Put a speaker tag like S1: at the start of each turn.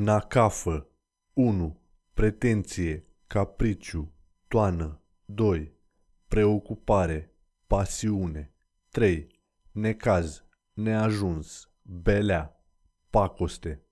S1: Nacafă 1. Pretenție, capriciu, toană 2. Preocupare, pasiune 3. Necaz, neajuns, belea, pacoste